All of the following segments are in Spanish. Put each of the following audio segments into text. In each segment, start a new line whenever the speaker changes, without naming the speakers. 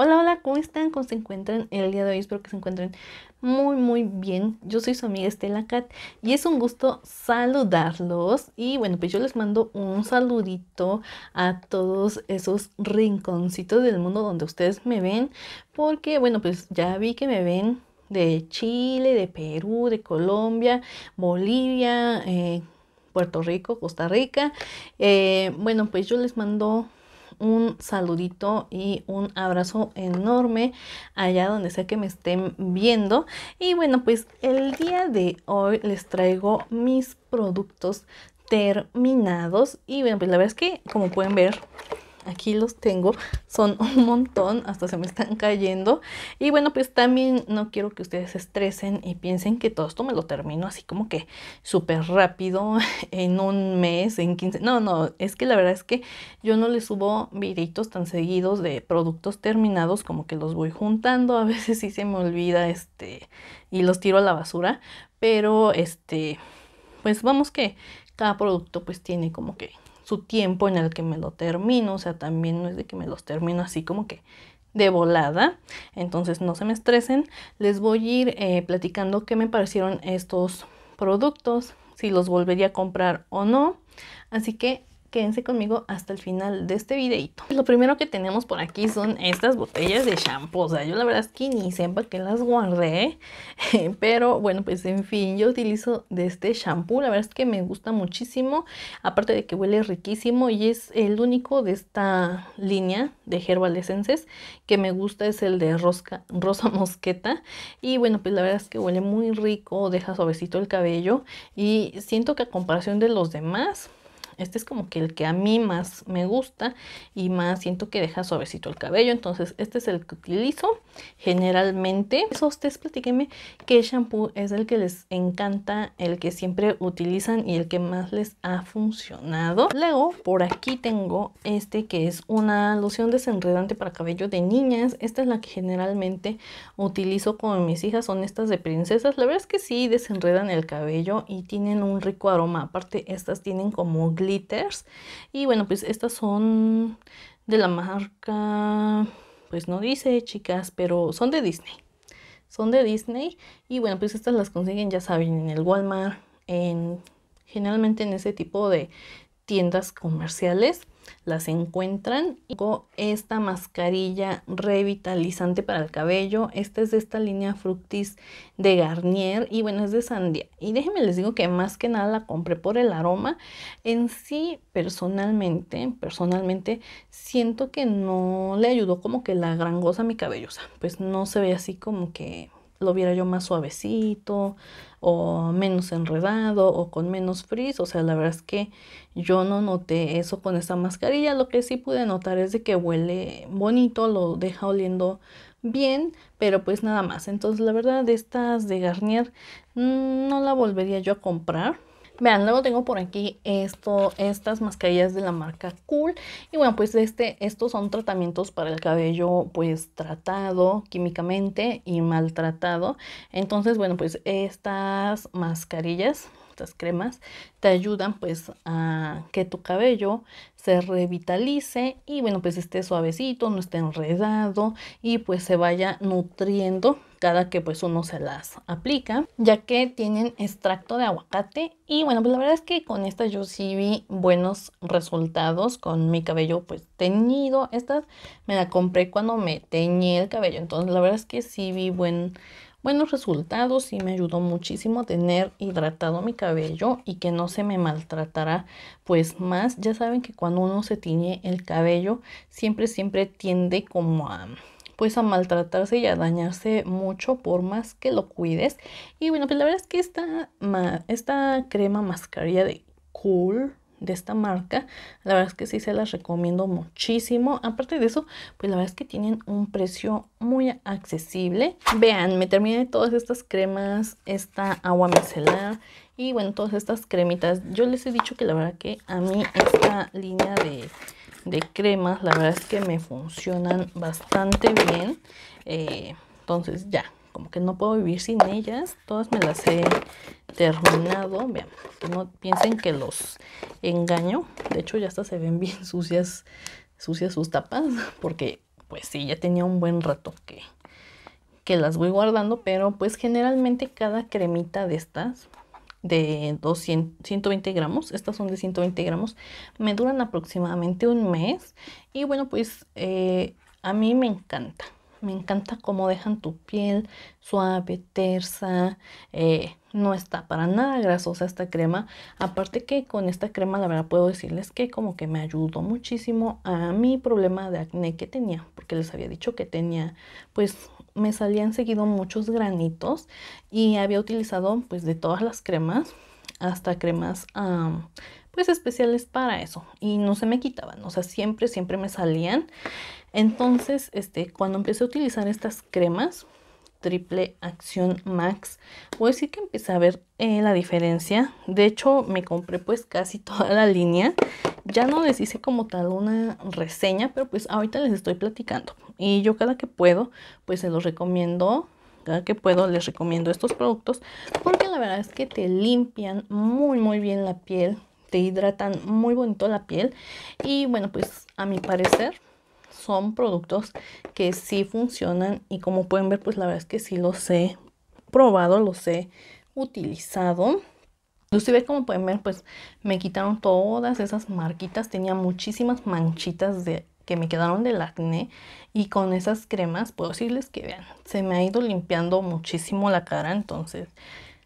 Hola, hola, ¿cómo están? ¿Cómo se encuentran el día de hoy? Espero que se encuentren muy, muy bien. Yo soy su amiga Estela Cat y es un gusto saludarlos. Y bueno, pues yo les mando un saludito a todos esos rinconcitos del mundo donde ustedes me ven, porque bueno, pues ya vi que me ven de Chile, de Perú, de Colombia, Bolivia, eh, Puerto Rico, Costa Rica. Eh, bueno, pues yo les mando un saludito y un abrazo enorme allá donde sea que me estén viendo. Y bueno, pues el día de hoy les traigo mis productos terminados y bueno pues la verdad es que como pueden ver aquí los tengo, son un montón, hasta se me están cayendo. Y bueno, pues también no quiero que ustedes se estresen y piensen que todo esto me lo termino así como que súper rápido, en un mes, en 15. No, no, es que la verdad es que yo no les subo videitos tan seguidos de productos terminados, como que los voy juntando, a veces sí se me olvida este y los tiro a la basura, pero este pues vamos que cada producto pues tiene como que su tiempo en el que me lo termino, o sea, también no es de que me los termino así como que de volada, entonces no se me estresen, les voy a ir eh, platicando qué me parecieron estos productos, si los volvería a comprar o no, así que quédense conmigo hasta el final de este videito. Lo primero que tenemos por aquí son estas botellas de shampoo. O sea, yo la verdad es que ni sé que las guardé. Pero bueno, pues en fin, yo utilizo de este shampoo. La verdad es que me gusta muchísimo. Aparte de que huele riquísimo y es el único de esta línea de Herbal que me gusta. Es el de Rosa Mosqueta. Y bueno, pues la verdad es que huele muy rico. Deja suavecito el cabello. Y siento que a comparación de los demás este es como que el que a mí más me gusta y más siento que deja suavecito el cabello. Entonces este es el que utilizo generalmente. Eso ustedes platíquenme qué shampoo es el que les encanta, el que siempre utilizan y el que más les ha funcionado. Luego por aquí tengo este que es una loción desenredante para cabello de niñas. Esta es la que generalmente utilizo con mis hijas. Son estas de princesas. La verdad es que sí desenredan el cabello y tienen un rico aroma. Aparte estas tienen como glitter y bueno, pues estas son de la marca, pues no dice chicas, pero son de Disney. Son de Disney. Y bueno, pues estas las consiguen, ya saben, en el Walmart, en generalmente en ese tipo de tiendas comerciales las encuentran. Y esta mascarilla revitalizante para el cabello. Esta es de esta línea Fructis de Garnier y bueno, es de sandía. Y déjenme les digo que más que nada la compré por el aroma. En sí, personalmente, personalmente siento que no le ayudó como que la gran cosa a mi cabello. O sea, pues no se ve así como que lo viera yo más suavecito o menos enredado o con menos frizz. O sea, la verdad es que yo no noté eso con esta mascarilla. Lo que sí pude notar es de que huele bonito, lo deja oliendo bien, pero pues nada más. Entonces, la verdad, de estas de Garnier mm, no la volvería yo a comprar Vean, luego tengo por aquí esto, estas mascarillas de la marca Cool. Y bueno, pues este, estos son tratamientos para el cabello pues tratado químicamente y maltratado. Entonces, bueno, pues estas mascarillas, estas cremas, te ayudan pues a que tu cabello se revitalice y bueno, pues esté suavecito, no esté enredado y pues se vaya nutriendo cada que pues uno se las aplica, ya que tienen extracto de aguacate y bueno, pues la verdad es que con esta yo sí vi buenos resultados con mi cabello pues teñido. Estas me la compré cuando me teñí el cabello, entonces la verdad es que sí vi buen buenos resultados y me ayudó muchísimo a tener hidratado mi cabello y que no se me maltratara pues más. Ya saben que cuando uno se tiñe el cabello siempre siempre tiende como a pues a maltratarse y a dañarse mucho por más que lo cuides. Y bueno, pues la verdad es que esta, esta crema mascarilla de Cool de esta marca. La verdad es que sí se las recomiendo muchísimo. Aparte de eso, pues la verdad es que tienen un precio muy accesible. Vean, me terminé todas estas cremas, esta agua micelar y bueno, todas estas cremitas. Yo les he dicho que la verdad que a mí esta línea de de cremas, la verdad es que me funcionan bastante bien. Eh, entonces ya, como que no puedo vivir sin ellas. Todas me las he terminado. Vean, no piensen que los engaño. De hecho, ya estas se ven bien sucias, sucias sus tapas. Porque, pues sí, ya tenía un buen rato que, que las voy guardando. Pero, pues generalmente cada cremita de estas de 200, 120 gramos, estas son de 120 gramos, me duran aproximadamente un mes y bueno pues eh, a mí me encanta. Me encanta cómo dejan tu piel suave, tersa, eh, no está para nada grasosa esta crema. Aparte que con esta crema la verdad puedo decirles que como que me ayudó muchísimo a mi problema de acné que tenía, porque les había dicho que tenía pues me salían seguido muchos granitos y había utilizado pues de todas las cremas hasta cremas pues, especiales para eso y no se me quitaban, o sea, siempre, siempre me salían. Entonces, este, cuando empecé a utilizar estas cremas, Triple Acción Max, voy a decir que empecé a ver eh, la diferencia. De hecho, me compré pues casi toda la línea. Ya no les hice como tal una reseña, pero pues ahorita les estoy platicando. Y yo cada que puedo, pues se los recomiendo Cada que puedo les recomiendo estos productos porque la verdad es que te limpian muy muy bien la piel, te hidratan muy bonito la piel y bueno pues a mi parecer son productos que sí funcionan y como pueden ver pues la verdad es que sí los he probado, los he utilizado. Inclusive como pueden ver pues me quitaron todas esas marquitas, tenía muchísimas manchitas de que me quedaron del acné y con esas cremas puedo decirles que vean, se me ha ido limpiando muchísimo la cara, entonces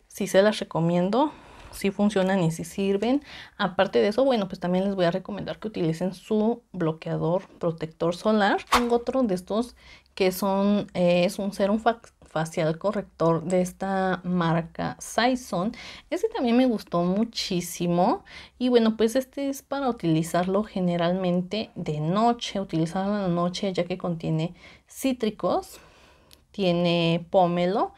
sí se las recomiendo si funcionan y si sirven. Aparte de eso, bueno, pues también les voy a recomendar que utilicen su bloqueador protector solar. Tengo otro de estos que son, eh, es un serum facial corrector de esta marca Saison. Este también me gustó muchísimo. Y bueno, pues este es para utilizarlo generalmente de noche, utilizarlo en la noche ya que contiene cítricos, tiene pomelo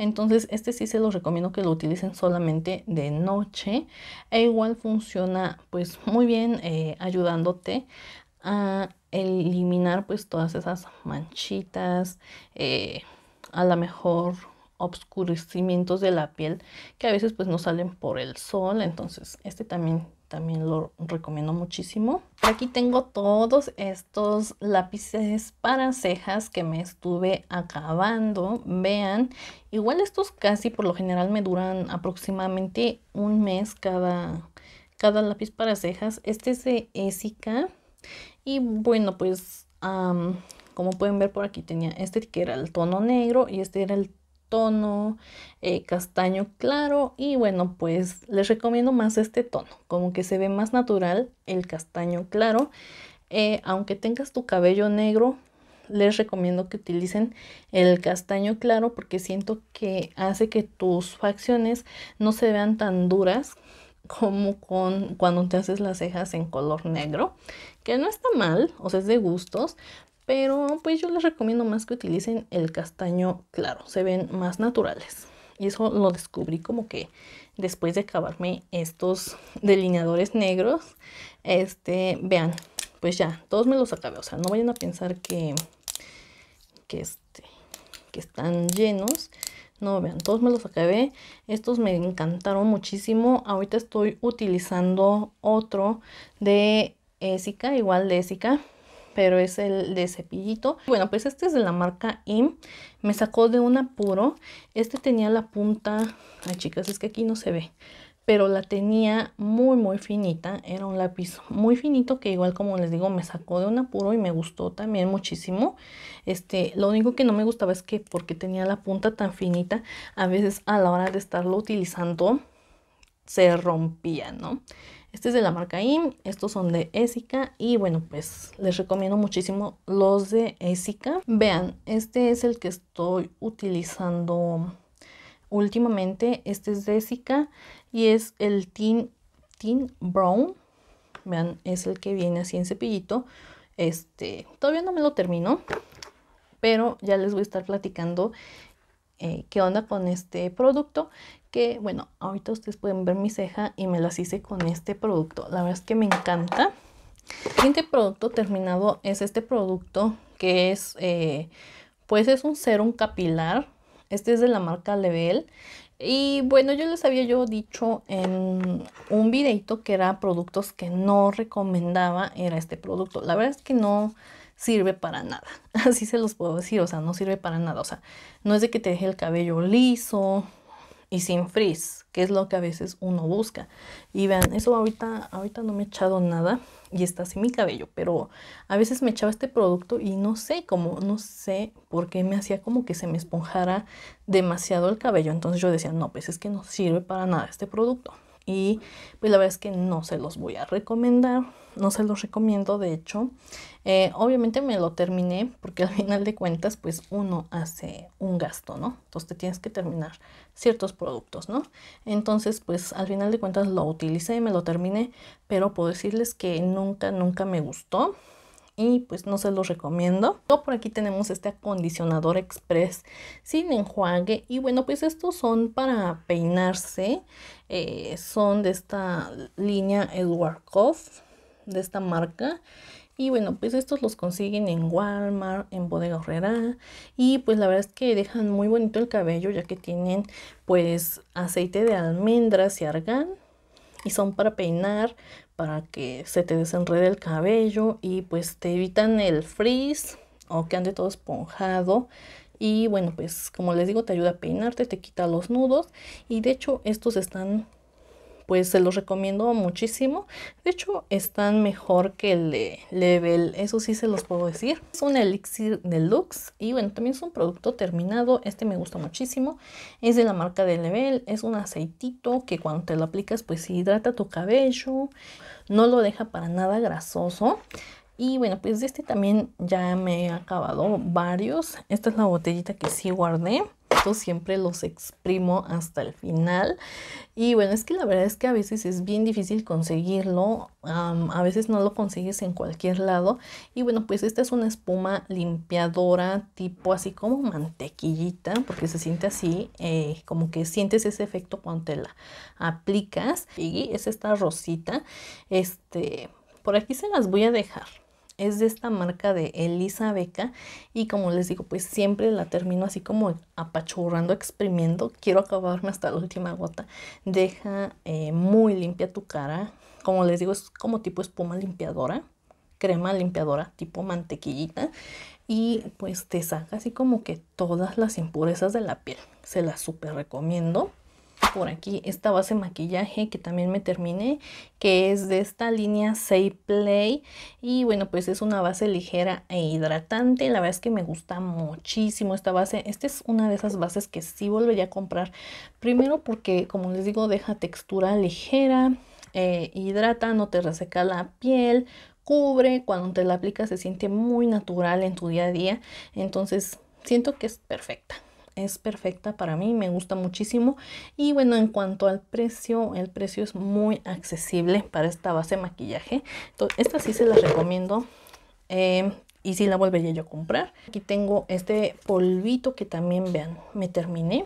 entonces este sí se los recomiendo que lo utilicen solamente de noche. E igual funciona pues muy bien eh, ayudándote a eliminar pues todas esas manchitas, eh, a lo mejor oscurecimientos de la piel que a veces pues no salen por el sol. Entonces este también también lo recomiendo muchísimo. Aquí tengo todos estos lápices para cejas que me estuve acabando. Vean, igual estos casi por lo general me duran aproximadamente un mes cada, cada lápiz para cejas. Este es de Esica. Y bueno, pues como pueden ver por aquí tenía este que era el tono negro y este era el tono eh, castaño claro y bueno pues les recomiendo más este tono como que se ve más natural el castaño claro eh, aunque tengas tu cabello negro les recomiendo que utilicen el castaño claro porque siento que hace que tus facciones no se vean tan duras como con cuando te haces las cejas en color negro, que no está mal, o sea, es de gustos, pero pues yo les recomiendo más que utilicen el castaño claro, se ven más naturales. Y eso lo descubrí como que después de acabarme estos delineadores negros, este, vean, pues ya, todos me los acabé, o sea, no vayan a pensar que, que, este, están llenos, no, vean, todos me los acabé. Estos me encantaron muchísimo. Ahorita estoy utilizando otro de Esica, igual de Esica pero es el de cepillito. Bueno, pues este es de la marca IM. Me sacó de un apuro. Este tenía la punta... Ay, chicas, es que aquí no se ve. Pero la tenía muy, muy finita. Era un lápiz muy finito que igual, como les digo, me sacó de un apuro y me gustó también muchísimo. Este, lo único que no me gustaba es que porque tenía la punta tan finita, a veces a la hora de estarlo utilizando se rompía, ¿no? Este es de la marca IM, estos son de Esica y bueno, pues les recomiendo muchísimo los de Esica. Vean, este es el que estoy utilizando últimamente, este es de Esica y es el Teen, Brown. Vean, es el que viene así en cepillito. Este, todavía no me lo termino, pero ya les voy a estar platicando eh, qué onda con este producto que bueno, ahorita ustedes pueden ver mi ceja y me las hice con este producto. La verdad es que me encanta. El siguiente producto terminado es este producto que es, eh, pues es un serum capilar. Este es de la marca Level. Y bueno, yo les había yo dicho en un videito que era productos que no recomendaba, era este producto. La verdad es que no sirve para nada, así se los puedo decir, o sea, no sirve para nada, o sea, no es de que te deje el cabello liso, y sin frizz, que es lo que a veces uno busca. Y vean, eso ahorita, ahorita no me he echado nada y está así mi cabello, pero a veces me echaba este producto y no sé cómo, no sé por qué me hacía como que se me esponjara demasiado el cabello. Entonces yo decía, no, pues es que no sirve para nada este producto y pues la verdad es que no se los voy a recomendar, no se los recomiendo de hecho. Eh, obviamente me lo terminé porque al final de cuentas pues uno hace un gasto, ¿no? Entonces te tienes que terminar ciertos productos, ¿no? Entonces pues al final de cuentas lo utilicé, me lo terminé, pero puedo decirles que nunca, nunca me gustó y pues no se los recomiendo. Por aquí tenemos este acondicionador express sin enjuague y bueno pues estos son para peinarse, eh, son de esta línea Edward off de esta marca. Y bueno, pues estos los consiguen en Walmart, en Bodega Herrera Y pues la verdad es que dejan muy bonito el cabello ya que tienen pues aceite de almendras y argán. Y son para peinar, para que se te desenrede el cabello y pues te evitan el frizz o que ande todo esponjado. Y bueno, pues como les digo, te ayuda a peinarte, te quita los nudos. Y de hecho, estos están pues se los recomiendo muchísimo. De hecho, están mejor que el de Level, eso sí se los puedo decir. Es un elixir deluxe y bueno, también es un producto terminado. Este me gusta muchísimo. Es de la marca de Level, es un aceitito que cuando te lo aplicas pues hidrata tu cabello, no lo deja para nada grasoso. Y bueno, pues este también ya me he acabado varios. Esta es la botellita que sí guardé siempre los exprimo hasta el final. Y bueno, es que la verdad es que a veces es bien difícil conseguirlo, a veces no lo consigues en cualquier lado. Y bueno, pues esta es una espuma limpiadora tipo así como mantequillita, porque se siente así, eh, como que sientes ese efecto cuando te la aplicas. Y es esta rosita, este, por aquí se las voy a dejar es de esta marca de Elisa y como les digo, pues siempre la termino así como apachurrando, exprimiendo, quiero acabarme hasta la última gota, deja eh, muy limpia tu cara, como les digo, es como tipo espuma limpiadora, crema limpiadora tipo mantequillita y pues te saca así como que todas las impurezas de la piel, se las súper recomiendo por aquí esta base maquillaje que también me terminé, que es de esta línea Say Play. Y bueno, pues es una base ligera e hidratante. La verdad es que me gusta muchísimo esta base. Esta es una de esas bases que sí volvería a comprar. Primero porque, como les digo, deja textura ligera. Eh, hidrata, no te reseca la piel, cubre, cuando te la aplicas se siente muy natural en tu día a día, entonces siento que es perfecta es perfecta para mí, me gusta muchísimo. Y bueno, en cuanto al precio, el precio es muy accesible para esta base de maquillaje. Entonces, esta sí se las recomiendo. Em, y sí la volvería yo a comprar. Aquí tengo este polvito que también, vean, me terminé.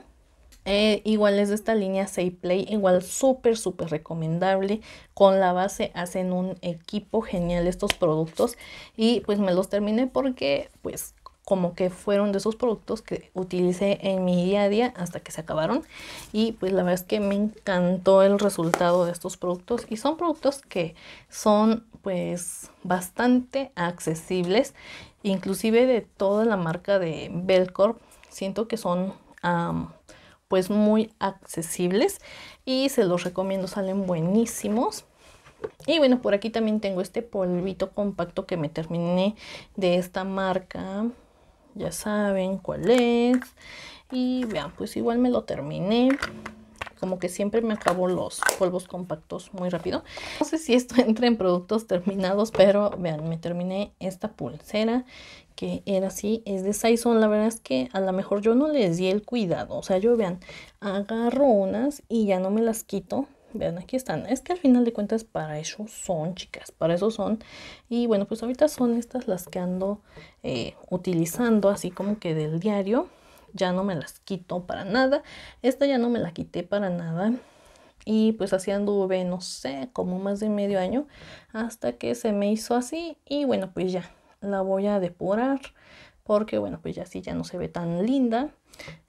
Eh, igual es de esta línea Say Play, igual súper, súper recomendable. Con la base hacen un equipo genial estos productos. Y pues me los terminé porque pues como que fueron de esos productos que utilicé en mi día a día hasta que se acabaron y pues la verdad es que me encantó el resultado de estos productos y son productos que son pues bastante accesibles inclusive de toda la marca de Belcorp siento que son pues muy accesibles y se los recomiendo salen buenísimos y bueno, por aquí también tengo este polvito compacto que me terminé de esta marca ya saben cuál es. Y vean, pues igual me lo terminé. Como que siempre me acabo los polvos compactos muy rápido. No sé si esto entra en productos terminados, pero vean, me terminé esta pulsera que era así, es de Saison, la verdad es que a lo mejor yo no les di el cuidado, o sea, yo vean, agarro unas y ya no me las quito, Vean, aquí están. Es que al final de cuentas para eso son, chicas, para eso son. Y bueno, pues ahorita son estas las que ando eh, utilizando, así como que del diario. Ya no me las quito para nada. Esta ya no me la quité para nada. Y pues así anduve, no sé, como más de medio año hasta que se me hizo así. Y bueno, pues ya la voy a depurar porque bueno, pues ya sí, ya no se ve tan linda.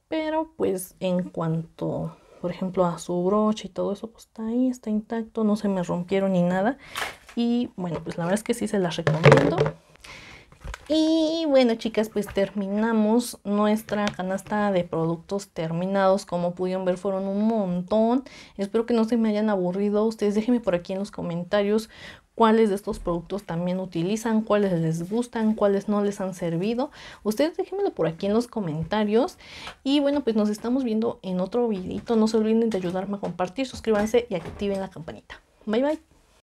Pero pues en cuanto por ejemplo, a su broche y todo eso, pues está ahí, está intacto, no se me rompieron ni nada. Y bueno, pues la verdad es que sí se las recomiendo. Y bueno chicas, pues terminamos nuestra canasta de productos terminados. Como pudieron ver fueron un montón. Espero que no se me hayan aburrido. Ustedes déjenme por aquí en los comentarios cuáles de estos productos también utilizan, cuáles les gustan, cuáles no les han servido. Ustedes déjenmelo por aquí en los comentarios. Y bueno, pues nos estamos viendo en otro videito. No se olviden de ayudarme a compartir, suscríbanse y activen la campanita. Bye bye.